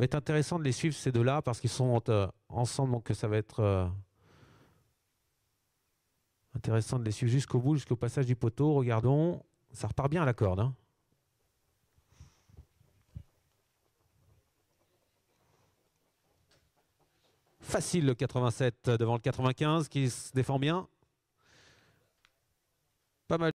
va être intéressant de les suivre, ces deux-là, parce qu'ils sont euh, ensemble, donc ça va être euh, intéressant de les suivre jusqu'au bout, jusqu'au passage du poteau. Regardons, ça repart bien à la corde. Hein. Facile le 87 devant le 95 qui se défend bien. Pas mal.